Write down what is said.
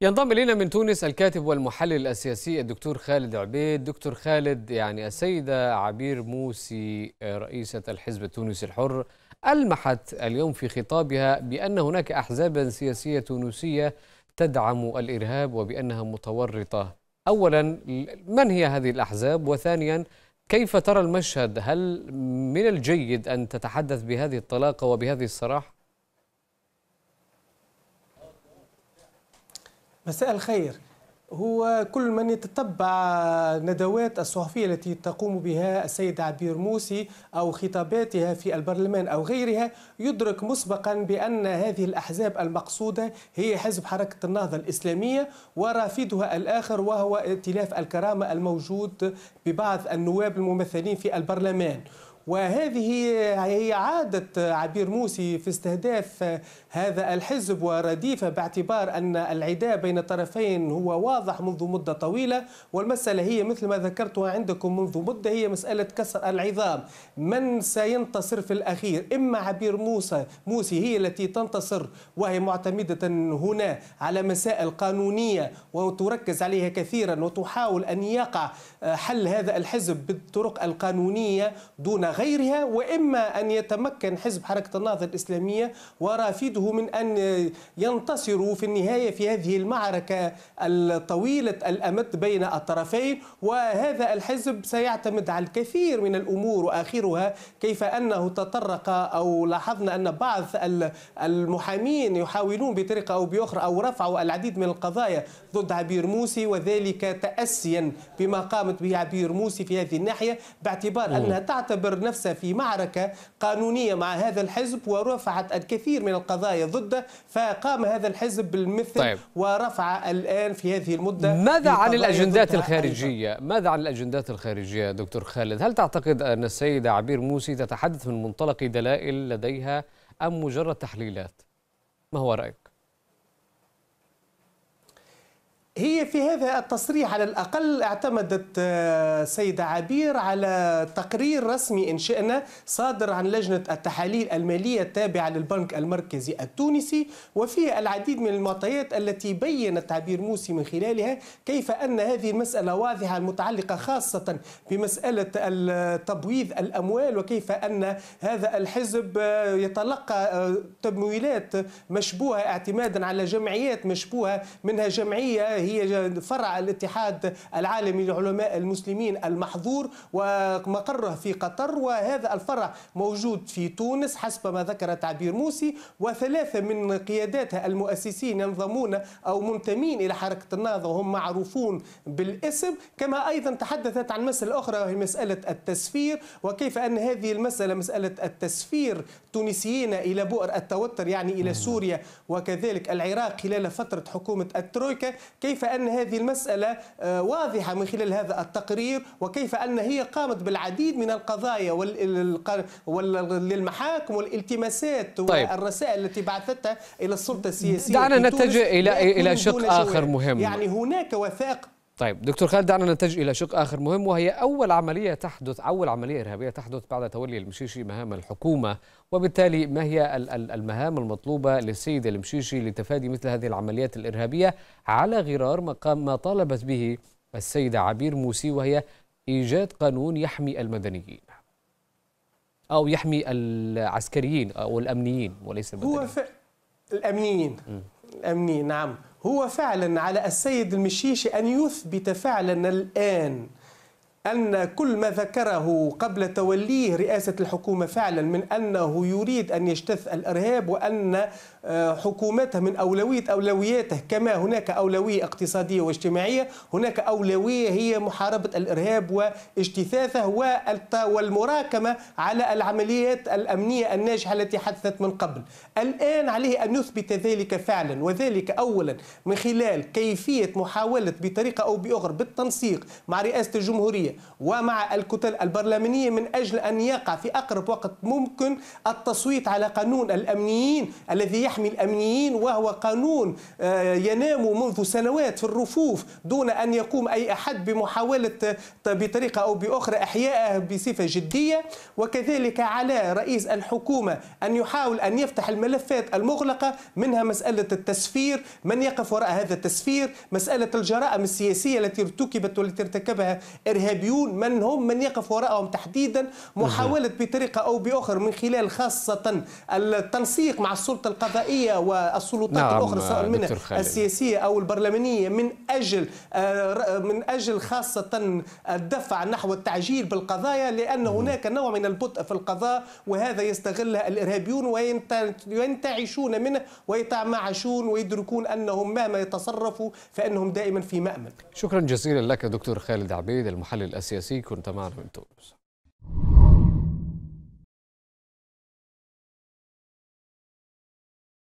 ينضم الينا من تونس الكاتب والمحلل السياسي الدكتور خالد عبيد دكتور خالد يعني السيده عبير موسي آه، رئيسه الحزب التونسي الحر المحت اليوم في خطابها بان هناك احزابا سياسيه تونسيه تدعم الارهاب وبانها متورطه اولا من هي هذه الاحزاب وثانيا كيف ترى المشهد هل من الجيد ان تتحدث بهذه الطلاقه وبهذه الصراحه مساء الخير هو كل من يتتبع ندوات الصحفية التي تقوم بها السيدة عبير موسي أو خطاباتها في البرلمان أو غيرها يدرك مسبقا بأن هذه الأحزاب المقصودة هي حزب حركة النهضة الإسلامية ورافدها الآخر وهو ائتلاف الكرامة الموجود ببعض النواب الممثلين في البرلمان وهذه هي عادة عبير موسي في استهداف هذا الحزب ورديفه باعتبار أن العداء بين الطرفين هو واضح منذ مدة طويلة والمسألة هي مثل ما ذكرتها عندكم منذ مدة هي مسألة كسر العظام من سينتصر في الأخير إما عبير موسى موسي هي التي تنتصر وهي معتمدة هنا على مسائل قانونية وتركز عليها كثيرا وتحاول أن يقع حل هذا الحزب بالطرق القانونية دون غيرها وإما أن يتمكن حزب حركة النهضة الإسلامية ورافده من أن ينتصروا في النهاية في هذه المعركة الطويلة الأمد بين الطرفين وهذا الحزب سيعتمد على الكثير من الأمور وآخرها كيف أنه تطرق أو لاحظنا أن بعض المحامين يحاولون بطريقة أو بأخرى أو رفعوا العديد من القضايا ضد عبير موسي وذلك تأسيا بما قامت به عبير موسي في هذه الناحية باعتبار أنها تعتبر نفسها في معركة قانونية مع هذا الحزب ورفعت الكثير من القضايا ضده فقام هذا الحزب بالمثل طيب. ورفع الآن في هذه المدة ماذا عن الأجندات الخارجية؟ أيضا. ماذا عن الأجندات الخارجية دكتور خالد؟ هل تعتقد أن السيدة عبير موسي تتحدث من منطلق دلائل لديها أم مجرد تحليلات؟ ما هو رأيك؟ هي في هذا التصريح على الأقل اعتمدت آه، سيدة عبير على تقرير رسمي إن شئنا صادر عن لجنة التحاليل المالية التابعة للبنك المركزي التونسي وفيه العديد من المعطيات التي بينت عبير موسي من خلالها كيف أن هذه المسألة واضحة المتعلقة خاصة بمسألة تبويض الأموال وكيف أن هذا الحزب آه، يتلقى آه، تمويلات مشبوهة اعتمادا على جمعيات مشبوهة منها جمعية هي فرع الاتحاد العالمي لعلماء المسلمين المحظور ومقره في قطر وهذا الفرع موجود في تونس حسب ما ذكر تعبير موسي وثلاثة من قياداتها المؤسسين ينضمون أو منتمين إلى حركة النهضة وهم معروفون بالاسم كما أيضا تحدثت عن مسألة أخرى وهي مسألة التسفير وكيف أن هذه المسألة مسألة التسفير تونسيين إلى بؤر التوتر يعني إلى سوريا وكذلك العراق خلال فترة حكومة الترويكا كيف كيف أن هذه المسألة آه، واضحة من خلال هذا التقرير وكيف أن هي قامت بالعديد من القضايا والمحاكم والالتماسات طيب. والرسائل التي بعثتها إلى السلطة السياسية دعنا نتجه إلى إلى شق آخر مهم يعني هناك وثائق طيب دكتور خالد دعنا نتجه الى شق اخر مهم وهي اول عمليه تحدث اول عمليه ارهابيه تحدث بعد تولي المشيشي مهام الحكومه وبالتالي ما هي المهام المطلوبه للسيد المشيشي لتفادي مثل هذه العمليات الارهابيه على غرار ما طالبت به السيده عبير موسي وهي ايجاد قانون يحمي المدنيين او يحمي العسكريين او الامنيين وليس المدنيين هو الامنيين الامنيين نعم هو فعلا على السيد المشيشي أن يثبت فعلا الآن أن كل ما ذكره قبل توليه رئاسة الحكومة فعلا من أنه يريد أن يجتث الإرهاب وأن آه، حكومته من أولوية أولوياته كما هناك أولوية اقتصادية واجتماعية هناك أولوية هي محاربة الإرهاب واجتثاثه والمراكمة على العمليات الأمنية الناجحة التي حدثت من قبل الآن عليه أن يثبت ذلك فعلا وذلك أولا من خلال كيفية محاولة بطريقة أو بأخرى بالتنسيق مع رئاسة الجمهورية ومع الكتل البرلمانية من أجل أن يقع في أقرب وقت ممكن التصويت على قانون الأمنيين الذي يحمي الأمنيين وهو قانون آه، ينام منذ سنوات في الرفوف دون أن يقوم أي أحد بمحاولة آه، بطريقة أو بأخرى إحيائه بصفة جدية وكذلك على رئيس الحكومة أن يحاول أن يفتح الملفات المغلقة منها مسألة التسفير من يقف وراء هذا التسفير مسألة الجرائم السياسية التي ارتكبت والتي ارتكبها إرهابي مليون من هم من يقف وراءهم تحديدا محاولة بطريقة أو بأخرى من خلال خاصة التنسيق مع السلطة القضائية والسلطات نعم الأخرى سواء منها السياسية أو البرلمانية من أجل آه، من أجل خاصة الدفع نحو التعجيل بالقضايا لأن هناك نوع من البطء في القضاء وهذا يستغله الإرهابيون وينتعشون منه ويتمعشون ويدركون أنهم مهما يتصرفوا فإنهم دائما في مأمن شكرا جزيلا لك دكتور خالد عبيد المحلل الأساسي كنت معنا من تونس